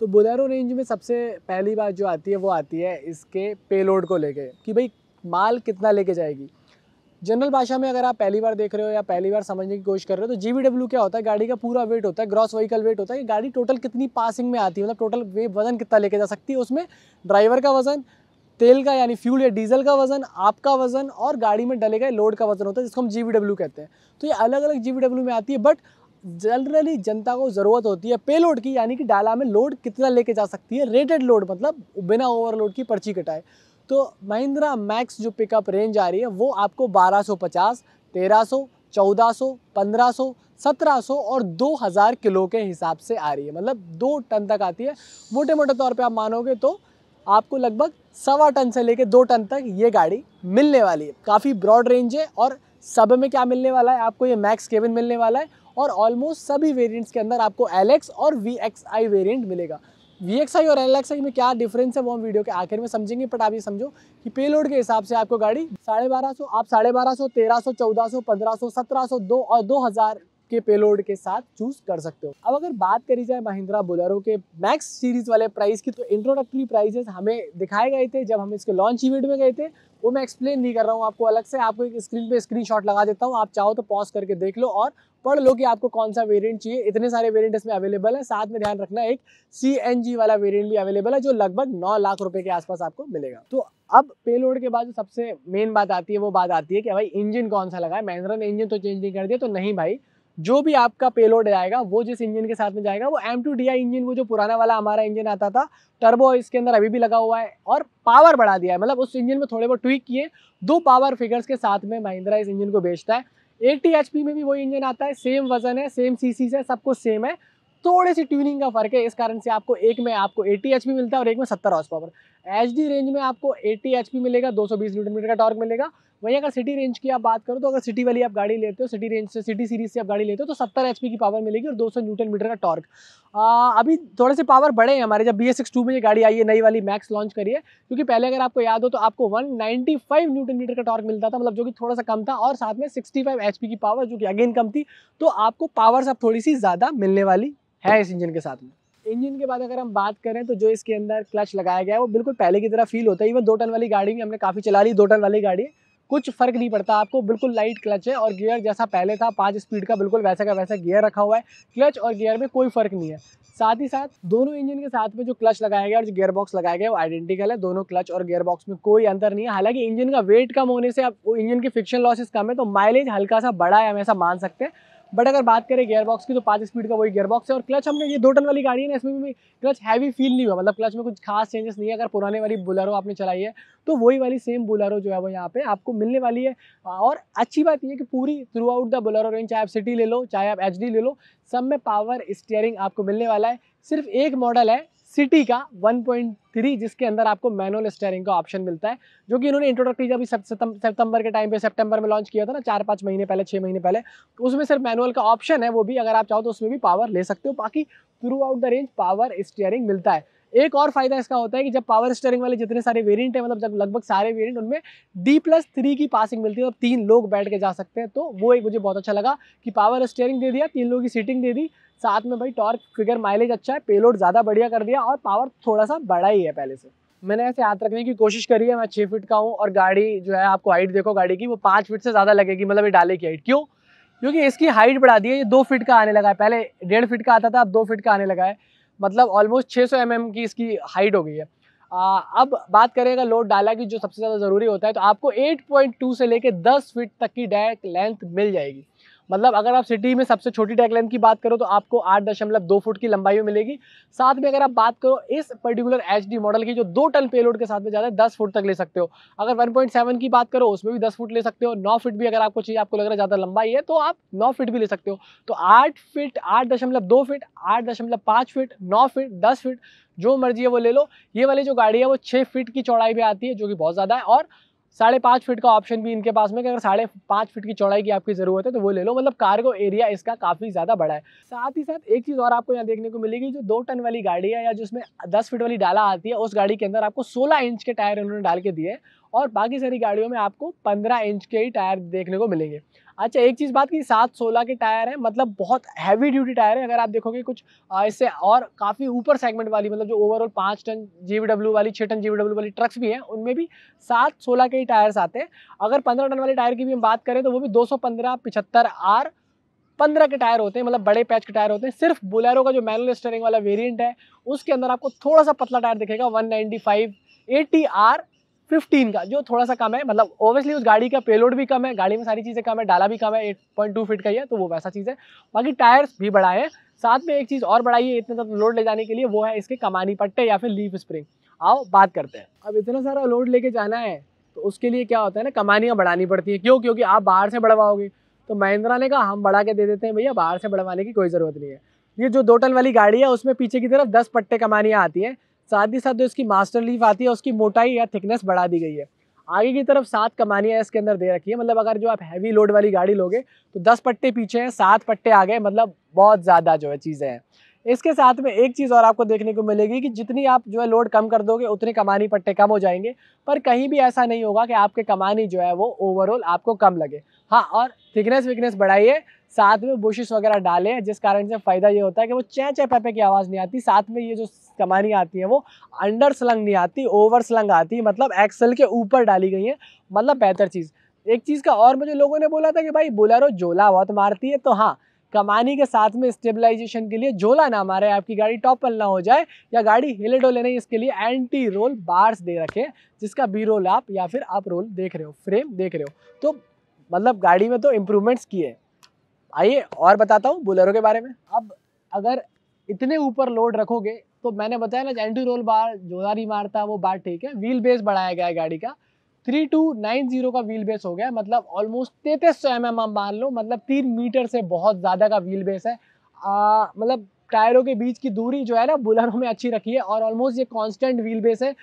तो Bolero range में सबसे पहली बात जो आती है वो आती है इसके पेलोड को लेके कि भाई माल कितना लेके जाएगी जनरल भाषा में अगर आप पहली बार देख रहे हो या पहली बार समझने की कोशिश कर रहे हो तो जी क्या होता है गाड़ी का पूरा वेट होता है ग्रॉस व्हीकल वेट होता है कि गाड़ी टोटल कितनी पासिंग में आती है मतलब टोटल वे वजन कितना लेके जा सकती है उसमें ड्राइवर का वजन तेल का यानी फ्यूल या डीजल का वजन आपका वजन और गाड़ी में डले गए लोड का वजन होता है जिसको हम जी कहते हैं तो ये अलग अलग जी में आती है बट जनरली जनता को ज़रूरत होती है पेलोड की यानी कि डाला में लोड कितना लेके जा सकती है रेटेड लोड मतलब बिना ओवरलोड की पर्ची कटाए तो महिंद्रा मैक्स जो पिकअप रेंज आ रही है वो आपको 1250, 1300, 1400, 1500, 1700 और 2000 किलो के हिसाब से आ रही है मतलब दो टन तक आती है मोटे मोटे तौर पर आप मानोगे तो आपको लगभग सवा टन से लेके दो टन तक ये गाड़ी मिलने वाली है काफ़ी ब्रॉड रेंज है और सब में क्या मिलने वाला है आपको ये मैक्स केबिन मिलने वाला है और ऑलमोस्ट सभी वेरियंट्स के अंदर आपको एल और वी एक्स मिलेगा वी और एल में क्या डिफरेंस है वो हम वीडियो के आखिर में समझेंगे बट आप ये समझो कि पे के हिसाब से आपको गाड़ी साढ़े बारह सौ आप साढ़े बारह सौ तेरह सौ चौदह सौ पंद्रह सौ सत्रह सौ दो और दो हज़ार के पेलोड के साथ चूज कर सकते हो अब अगर बात करी जाए महिंद्रा बोलेरो के मैक्स सीरीज वाले प्राइस की तो इंट्रोडक्टरी प्राइजेस हमें दिखाए गए थे जब हम इसके लॉन्च इवेंट में गए थे वो मैं एक्सप्लेन नहीं कर रहा हूँ आपको अलग से आपको एक स्क्रीन पे स्क्रीनशॉट लगा देता हूँ आप चाहो तो पॉज करके देख लो और पढ़ लो कि आपको कौन सा वेरिएंट चाहिए इतने सारे वेरिएंट इसमें अवेलेबल है साथ में ध्यान रखना एक सी वाला वेरिएंट भी अवेलेबल है जो लगभग नौ लाख रुपए के आसपास आपको मिलेगा तो अब पेलोड के बाद जो सबसे मेन बात आती है वो बात आती है कि भाई इंजन कौन सा लगा है महिंद्रा ने इंजन तो चेंज नहीं कर दिया तो नहीं भाई जो भी आपका पेलोड जाएगा वो जिस इंजन के साथ में जाएगा वो M two D I engine वो जो पुराना वाला हमारा इंजन आता था टर्बो इसके अंदर अभी भी लगा हुआ है और पावर बढ़ा दिया है मतलब उस इंजन में थोड़े बहुत ट्विक किए दो पावर फिगर्स के साथ में महिंद्रा इस इंजन को बेचता है एट्टी एच में भी वही इंजन आता है सेम वजन है सेम सी है सब कुछ सेम है थोड़ी सी ट्यूनिंग का फर्क है इस कारण से आपको एक में आपको 80 एच मिलता है और एक में सत्तर हॉर्स पावर एच रेंज में आपको 80 एच मिलेगा सौ न्यूटन मीटर का टॉर्क मिलेगा वहीं अगर सिटी रेंज की आप बात करो तो अगर सिटी वाली आप गाड़ी लेते हो सिटी रेंज से सिटी सीरीज से आप गाड़ी लेते हो तो सत्तर एच की पावर मिलेगी और 200 न्यूटन मीटर का टॉर्क अभी थोड़े से पावर बढ़े हैं हमारे जब बी एस में ये गाड़ी आई है नई वाली मैक्स लॉन्च करी है क्योंकि पहले अगर आपको याद हो तो आपको वन न्यूटन मीटर का टॉर्क मिलता था मतलब जो कि थोड़ा सा कम था और साथ में सिक्सटी फाइव की पावर जो कि अगेन कम थी तो आपको पावर सब थोड़ी सी ज़्यादा मिलने वाली है इस इंजन के साथ में इंजन के बाद अगर हम बात करें तो जो इसके अंदर क्लच लगाया गया है वो बिल्कुल पहले की तरह फील होता है इवन दो टन वाली गाड़ी भी हमने काफ़ी चला ली दो टन वाली गाड़ी है कुछ फ़र्क नहीं पड़ता आपको बिल्कुल लाइट क्लच है और गियर जैसा पहले था पाँच स्पीड का बिल्कुल वैसा का वैसा गियर रखा हुआ है क्लच और गियर में कोई फ़र्क नहीं है साथ ही साथ दोनों इंजन के साथ में जो क्लच लगाया गया और जो गियर बॉक्स लगाया गया वो आइडेंटिकल है दोनों क्लच और गियर बॉक्स में कोई अंतर नहीं है हालांकि इंजन का वेट कम होने से अब इंजन के फ्रिक्शन लॉसेस कम है तो माइलेज हल्का सा बड़ा है हम ऐसा मान सकते हैं बट अगर बात करें गेयरबॉक्स की तो पाँच स्पीड का वही गेयरबॉक्स है और क्लच हमने ये दो टन वाली गाड़ी है ना इसमें भी क्लच हैवी फील नहीं हुआ मतलब क्लच में कुछ खास चेंजेस नहीं है अगर पुराने वाली बुलारो आपने चलाई है तो वही वाली सेम बुलारो जो है वो यहाँ पे आपको मिलने वाली है और अच्छी बात यह कि पूरी throughout the Bolero range चाहे आप सिटी ले लो चाहे आप एच ले लो सब में पावर स्टेयरिंग आपको मिलने वाला है सिर्फ एक मॉडल है सिटी का 1.3 जिसके अंदर आपको मैनुअल स्टेयरिंग का ऑप्शन मिलता है जो कि इन्होंने इंट्रोडक्टरी जब सितंबर के टाइम पे सितंबर में लॉन्च किया था ना चार पाँच महीने पहले छः महीने पहले तो उसमें सिर्फ मैनुअल का ऑप्शन है वो भी अगर आप चाहो तो उसमें भी पावर ले सकते हो बाकी throughout the range power steering मिलता है एक और फायदा इसका होता है कि जब पावर स्टेयरिंग वाले जितने सारे वेरिएंट हैं मतलब जब लगभग सारे वेरिएंट उनमें डी प्लस थ्री की पासिंग मिलती है और तीन लोग बैठ के जा सकते हैं तो वो एक मुझे बहुत अच्छा लगा कि पावर स्टेयरिंग दे दिया तीन लोगों की सीटिंग दे दी साथ में भाई टॉर्क फिगर माइलेज अच्छा है पेलोड ज़्यादा बढ़िया कर दिया और पावर थोड़ा सा बड़ा ही है पहले से मैंने ऐसे हाथ रखने की कोशिश करी है मैं छः फिट का हूँ और गाड़ी जो है आपको हाइट देखो गाड़ी की वो पाँच फिट से ज़्यादा लगेगी मतलब ये डाले की हाइट क्यों क्योंकि इसकी हाइट बढ़ा दी है ये दो फिट का आने लगा है पहले डेढ़ फिट का आता था अब दो फिट का आने लगा है मतलब ऑलमोस्ट 600 सौ mm की इसकी हाइट हो गई है आ, अब बात करेगा लोड डाला की जो सबसे ज़्यादा ज़रूरी होता है तो आपको 8.2 से लेकर 10 फीट तक की डायरेक्ट लेंथ मिल जाएगी मतलब अगर आप सिटी में सबसे छोटी टैगलाइन की बात करो तो आपको आठ दशमलव दो फुट की लंबाई में मिलेगी साथ में अगर आप बात करो इस पर्टिकुलर एच मॉडल की जो दो टन पेलोड के साथ में ज़्यादा है दस फुट तक ले सकते हो अगर वन की बात करो उसमें भी दस फुट ले सकते हो नौ फिट भी अगर आपको चाहिए आपको लग रहा है ज़्यादा लंबाई है तो आप नौ फिट भी ले सकते हो तो आठ फिट आठ दशमलव दो फिट आठ दशमलव पाँच फिट नौ फिट दस फिट जो मर्जी है वो ले लो ये वाली जो गाड़ी है वो छः फीट की चौड़ाई में आती है जो कि बहुत ज़्यादा है और साढ़े पाँच फीट का ऑप्शन भी इनके पास में कि अगर साढ़े पाँच फीट की चौड़ाई की आपकी ज़रूरत है तो वो ले लो मतलब कार्गो एरिया इसका काफ़ी ज़्यादा बड़ा है साथ ही साथ एक चीज़ और आपको यहाँ देखने को मिलेगी जो दो टन वाली गाड़ी है या जिसमें दस फीट वाली डाला आती है उस गाड़ी के अंदर आपको सोलह इंच के टायर उन्होंने डाल के दिए और बाकी सारी गाड़ियों में आपको पंद्रह इंच के ही टायर देखने को मिलेंगे अच्छा एक चीज़ बात की सात सोलह के टायर हैं मतलब बहुत हैवी ड्यूटी टायर है अगर आप देखोगे कुछ इससे और काफ़ी ऊपर सेगमेंट वाली मतलब जो ओवरऑल पाँच टन जी वाली छः टन जी वाली ट्रक्स भी हैं उनमें भी सात सोलह के ही टायर्स आते हैं अगर पंद्रह टन वाले टायर की भी हम बात करें तो वो भी दो सौ आर पंद्रह के टायर होते हैं मतलब बड़े पैच के टायर होते हैं सिर्फ बुलेरो का जो मैनुअल स्टेयरिंग वाला वेरिएंट है उसके अंदर आपको थोड़ा सा पतला टायर दिखेगा 195 आर फिफ्टीन का जो थोड़ा सा कम है मतलब ओवियसली उस गाड़ी का पेलोड भी कम है गाड़ी में सारी चीज़ें कम है डाला भी कम है एट पॉइंट टू फीट का ही है तो वो वैसा चीज़ है बाकी टायर्स भी बड़ा है साथ में एक चीज़ और बढ़ाई है इतने तक लोड ले जाने के लिए वो है इसके कमानी पट्टे या फिर लीफ स्प्रिंग आओ बात करते हैं अब इतना सारा लोड लेके जाना है तो उसके लिए क्या होता है ना कमानियाँ बढ़ानी पड़ती हैं क्यों क्योंकि आप बाहर से बढ़वाओगे तो महिंद्रा ने कहा हम बढ़ा के दे देते हैं भैया बाहर से बढ़वाने की कोई ज़रूरत नहीं है ये जो दो टन वाली गाड़ी है उसमें पीछे की तरफ दस पट्टे कमानियाँ आती हैं साथ ही साथ जो इसकी मास्टर लीफ आती है उसकी मोटाई या थिकनेस बढ़ा दी गई है आगे की तरफ सात कमानियाँ इसके अंदर दे रखी है मतलब अगर जो आप हैवी लोड वाली गाड़ी लोगे तो दस पट्टे पीछे हैं सात पट्टे आ गए मतलब बहुत ज़्यादा जो है चीज़ें हैं इसके साथ में एक चीज़ और आपको देखने को मिलेगी कि जितनी आप जो है लोड कम कर दोगे उतने कमानी पट्टे कम हो जाएंगे पर कहीं भी ऐसा नहीं होगा कि आपके कमानी जो है वो ओवरऑल आपको कम लगे हाँ और थिकनेस विकनेस बढ़ाइए साथ में बुशिश वगैरह डाले हैं जिस कारण से फ़ायदा ये होता है कि वो चै चै पैपे की आवाज़ नहीं आती साथ में ये जो कमानी आती है वो अंडर स्लंग नहीं आती ओवर स्लंग आती मतलब एक्सल के ऊपर डाली गई है मतलब बेहतर चीज़ एक चीज़ का और मुझे लोगों ने बोला था कि भाई बोलेरो झोला बहुत मारती है तो हाँ कमानी के साथ में स्टेबलाइजेशन के लिए झोला ना मारे आपकी गाड़ी टॉपल ना हो जाए या गाड़ी हिले डोले नहीं इसके लिए एंटी रोल बार्स दे रखे जिसका बी रोल आप या फिर आप रोल देख रहे हो फ्रेम देख रहे हो तो मतलब गाड़ी में तो इम्प्रूवमेंट्स किए आइए और बताता हूँ बुलेरो के बारे में अब अगर इतने ऊपर लोड रखोगे तो मैंने बताया ना एंटी रोल बार जोड़ा मारता मारता वो बार ठीक है व्हील बेस बढ़ाया गया है गाड़ी का थ्री टू नाइन जीरो का व्हील बेस हो गया मतलब ऑलमोस्ट तैतीस सौ एम एम मान लो मतलब तीन मीटर से बहुत ज़्यादा का व्हील बेस है आ, मतलब टायरों के बीच की दूरी जो है ना बुलेरो में अच्छी रखी है और ऑलमोस्ट ये कॉन्स्टेंट व्हील बेस है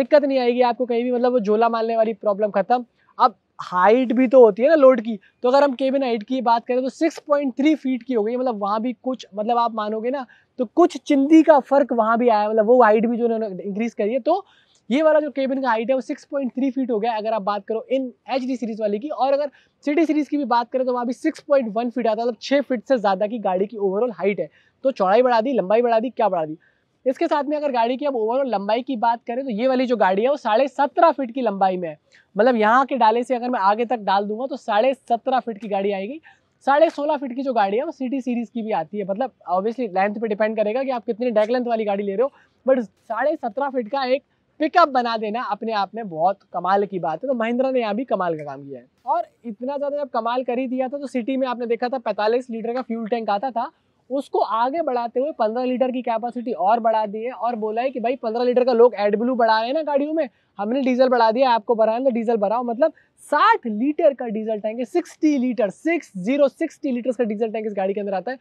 दिक्कत नहीं आएगी आपको कहीं भी मतलब वो झोला मारने वाली प्रॉब्लम खत्म अब हाइट भी तो होती है ना लोड की तो अगर हम केबिन हाइट की बात करें तो 6.3 फीट की हो गई मतलब वहाँ भी कुछ मतलब आप मानोगे ना तो कुछ चिंदी का फर्क वहाँ भी आया मतलब वो हाइट भी जो उन्होंने इंक्रीज़ करी है तो ये वाला जो केबिन का हाइट है वो 6.3 फीट हो गया अगर आप बात करो इन एच डी सीरीज़ वाली की और अगर सिटी सीरीज़ की भी बात करें तो वहाँ भी सिक्स फीट आता है मतलब छः फीट से ज़्यादा की गाड़ी की ओवरऑल हाइट है तो चौड़ाई बढ़ा दी लंबाई बढ़ा दी क्या बढ़ा दी इसके साथ में अगर गाड़ी की अब ओवरऑल लंबाई की बात करें तो ये वाली जो गाड़ी है वो साढ़े सत्रह फीट की लंबाई में है मतलब यहाँ के डाले से अगर मैं आगे तक डाल दूंगा तो साढ़े सत्रह फीट की गाड़ी आएगी साढ़े सोलह फीट की जो गाड़ी है वो सिटी सीरीज़ की भी आती है मतलब ऑब्वियसली लेंथ पे डिपेंड करेगा कि आप कितनी डेक लेंथ वाली गाड़ी ले रहे हो बट साढ़े सत्रह फीट का एक पिकअप बना देना अपने आप में बहुत कमाल की बात है तो महिंद्रा ने यहाँ भी कमाल का काम किया है और इतना ज़्यादा जब कमाल कर ही दिया था तो सिटी में आपने देखा था 45 लीटर का फ्यूल टैंक आता था उसको आगे बढ़ाते हुए पंद्रह लीटर की कैपेसिटी और बढ़ा दी है और बोला है कि भाई पंद्रह लीटर का लोग एड ब्लू बढ़ा रहे हैं ना गाड़ियों में हमने डीजल बढ़ा दिया आपको बढ़ाया तो डीजल बढ़ाओ मतलब साठ लीटर का डीजल टैंक है sixty litre six zero sixty litre का डीजल टैंक इस गाड़ी के अंदर आता है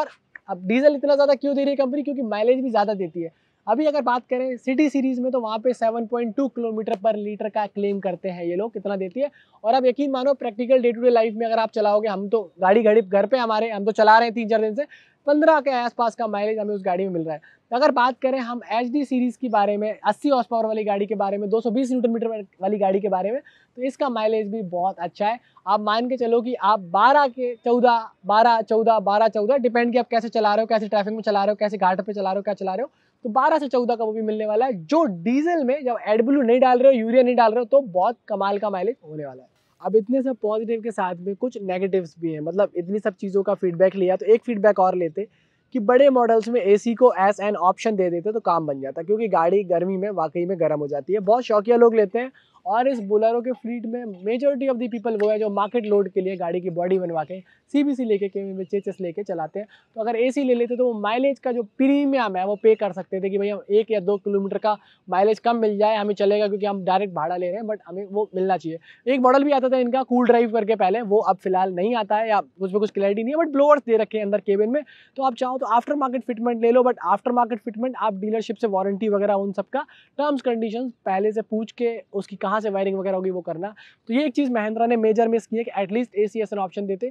और अब डीजल इतना ज़्यादा क्यों दे रही है कंपनी क्योंकि माइलेज भी ज़्यादा देती है अभी अगर बात करें सिटी सीरीज़ में तो वहाँ पे 7.2 किलोमीटर पर लीटर का क्लेम करते हैं ये लोग कितना देती है और अब यकीन मानो practical day to day life में अगर आप चलाओगे हम तो गाड़ी घड़ी घर पे हमारे हम तो चला रहे हैं तीन चार दिन से पंद्रह के आसपास का माइलेज हमें उस गाड़ी में मिल रहा है तो अगर बात करें हम एच डी सीरीज़ के बारे में अस्सी हॉर्स पावर वाली गाड़ी के बारे में दो सौ मीटर वाली गाड़ी के बारे में तो इसका माइलेज भी बहुत अच्छा है आप मान के चलो कि आप बारह के चौदह बारह चौदह बारह चौदह डिपेंड कि आप कैसे चला रहे हो कैसे ट्रैफिक में चला रहे हो कैसे घाट पर चला रहे हो क्या चला रहे हो तो 12 से 14 का वो भी मिलने वाला है जो डीजल में जब एडब्लू नहीं डाल रहे हो यूरिया नहीं डाल रहे हो तो बहुत कमाल का माइलेज होने वाला है अब इतने सब पॉजिटिव के साथ में कुछ नेगेटिव्स भी हैं मतलब इतनी सब चीज़ों का फीडबैक लिया तो एक फीडबैक और लेते कि बड़े मॉडल्स में एसी को एस एन ऑप्शन दे देते तो काम बन जाता क्योंकि गाड़ी गर्मी में वाकई में गर्म हो जाती है बहुत शौकिया लोग लेते हैं और इस बोलेरो के फ्लीट में मेजोरिटी ऑफ दी पीपल वो है जो मार्केट लोड के लिए गाड़ी की बॉडी बनवा के सी बी सी लेके के में चेचेस लेके चलाते हैं तो अगर ए सी ले लेते तो वो माइलेज का जो प्रीमियम है वो पे कर सकते थे कि भाई हम एक या दो किलोमीटर का माइलेज कम मिल जाए हमें चलेगा क्योंकि हम डायरेक्ट भाड़ा ले रहे हैं बट हमें वो मिलना चाहिए एक मॉडल भी आता था इनका कूल ड्राइव करके पहले वो अब फिलहाल नहीं आता है या कुछ पर कुछ क्लैरिटी नहीं है बट ब्लोअर्स दे रखे हैं अंदर केबिन में तो आप चाहो तो आफ्टर मार्केट फिटमेंट ले लो बट आफ्टर मार्केट फिटमेंट आप डीलरशिप से वारंटी वगैरह उन सबका टर्म्स कंडीशन पहले से पूछ के उसकी कहाँ कहाँ से वायरिंग वगैरह होगी वो करना तो ये एक चीज़ महिंद्रा ने मेजर मिस की है कि at least A C S N option देते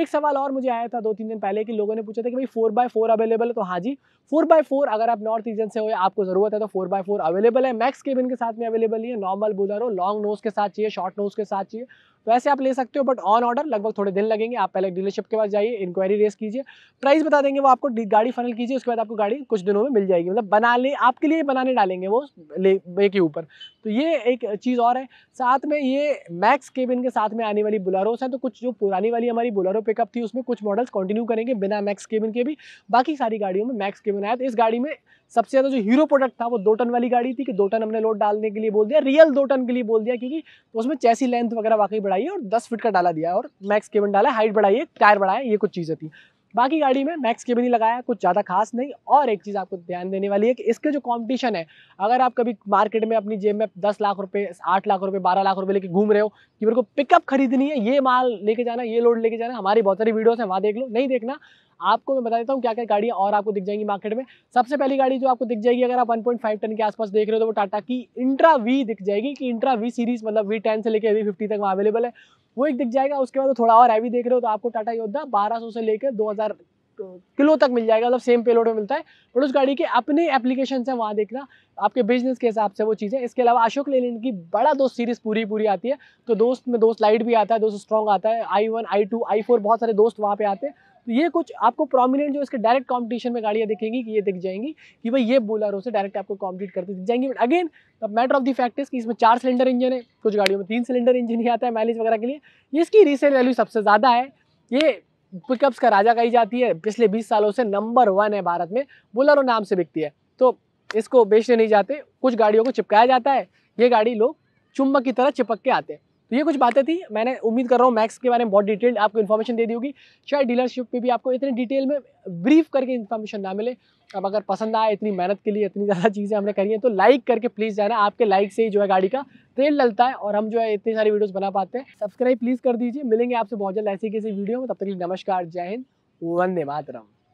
एक सवाल और मुझे आया था दो तीन दिन पहले कि लोगों ने पूछा था कि भाई फोर बाय फोर अवेलेबल है तो हाँ जी फोर बाय फोर अगर आप नॉर्थ रीजन से हो या आपको ज़रूरत है तो फोर बाय फोर अवेलेबल है मैक्स केबिन के साथ में अवेलेबल ही है नॉर्मल बुलर हो लॉन्ग नोज के साथ चाहिए शॉर्ट नोज के साथ चाहिए वैसे आप ले सकते हो बट ऑन ऑर्डर लगभग थोड़े दिन लगेंगे आप पहले डीलरशिप के पास जाइए इंक्वायरी रेस कीजिए प्राइस बता देंगे वो आपको गाड़ी फाइनल कीजिए उसके बाद आपको गाड़ी कुछ दिनों में मिल जाएगी मतलब बना ले आपके लिए बनाने डालेंगे वो ले के ऊपर तो ये एक चीज़ और है साथ में ये मैक्स केबिन के साथ में आने वाली बुलारोस हैं तो कुछ जो पुरानी वाली हमारी बुलारो पिकअप थी उसमें कुछ मॉडल्स कंटिन्यू करेंगे बिना मैक्स केबिन के भी बाकी सारी गाड़ियों में मैक्स केबिन आया तो इस गाड़ी में सबसे ज़्यादा जो हीरो प्रोडक्ट था वो दो टन वाली गाड़ी थी कि दो टन हमने लोड डालने के लिए बोल दिया रियल दो टन के लिए बोल दिया क्योंकि उसमें चैसी लेंथ वगैरह वाकई बढ़ाई है और दस फीट का डाला दिया है और मैक्स केबिन डाला है हाइट बढ़ाई है टायर बढ़ाया ये कुछ चीज़ें थी बाकी गाड़ी में मैक्स केबिन ही लगाया कुछ ज़्यादा खास नहीं और एक चीज़ आपको ध्यान देने वाली है कि इसके जो कॉम्पिटिशन है अगर आप कभी मार्केट में अपनी जेब में दस लाख रुपये आठ लाख रुपये बारह लाख रुपये लेके घूम रहे हो कि मेरे को पिकअप खरीदनी है ये माल लेके जाना ये लोड लेके जाना हमारी बहुत सारी वीडियोज हैं वहाँ देख लो नहीं देखना आपको मैं बता देता हूँ क्या क्या गाड़ियाँ और आपको दिख जाएंगी मार्केट में सबसे पहली गाड़ी जो आपको दिख जाएगी अगर आप 1.5 टन के आसपास देख रहे हो तो वो टाटा की इंट्रा वी दिख जाएगी कि इंट्रा वी सीरीज़ मतलब वी टेन से लेकर वी फिफ्टी तक वहाँ अवेलेबल है वो एक दिख जाएगा उसके बाद थोड़ा और हैवी देख रहे हो तो आपको टाटा योद्धा बारह से लेकर दो किलो तक मिल जाएगा मतलब सेम पेलोड में मिलता है बट उस गाड़ी के अपने एप्लीकेशन से वहाँ देखना आपके बिजनेस के हिसाब से वो चीज़ें इसके अलावा अशोक लेलैंड की बड़ा दोस्त सीरीज़ पूरी पूरी आती है तो दोस्त में दोस्त लाइट भी आता है दोस्त स्ट्रॉन्ग आता है I one I two I four बहुत सारे दोस्त वहाँ पे आते हैं तो ये कुछ आपको प्रोमिनेंट जो इसके डायरेक्ट कॉम्पिटिशन में गाड़ियाँ दिखेंगी कि ये दिख जाएंगी कि भाई ये बोलारो से डायरेक्ट आपको कॉम्पीट करते दिख जाएंगी but again the matter of the fact is कि इसमें चार सिलेंडर इंजन है कुछ गाड़ियों में तीन सिलेंडर इंजन ही आता है माइलेज वगैरह के लिए इसकी रीसेल वैल्यू सबसे ज़्यादा है ये पिकअप्स का राजा कही जाती है पिछले 20 सालों से नंबर वन है भारत में बुलरो नाम से बिकती है तो इसको बेचने नहीं जाते कुछ गाड़ियों को चिपकाया जाता है ये गाड़ी लोग चुम्बक की तरह चिपक के आते हैं ये कुछ बातें थी मैंने उम्मीद कर रहा हूँ मैक्स के बारे में बहुत डिटेल्ड आपको इन्फॉर्मेशन दे दी होगी शायद डीलरशिप पे भी आपको इतने डिटेल में ब्रीफ करके इन्फॉर्मेशन ना मिले अब अगर पसंद आए इतनी मेहनत के लिए इतनी ज़्यादा चीज़ें हमने करी हैं तो लाइक करके प्लीज़ जाना आपके लाइक से ही जो है गाड़ी का तेल डलता है और हम जो है इतनी सारी वीडियोज़ बना पाते हैं सब्सक्राइब प्लीज़ कर दीजिए मिलेंगे आपसे बहुत जल्द ऐसी किसी वीडियो में तब तक नमस्कार जय हिंद वंदे मातरम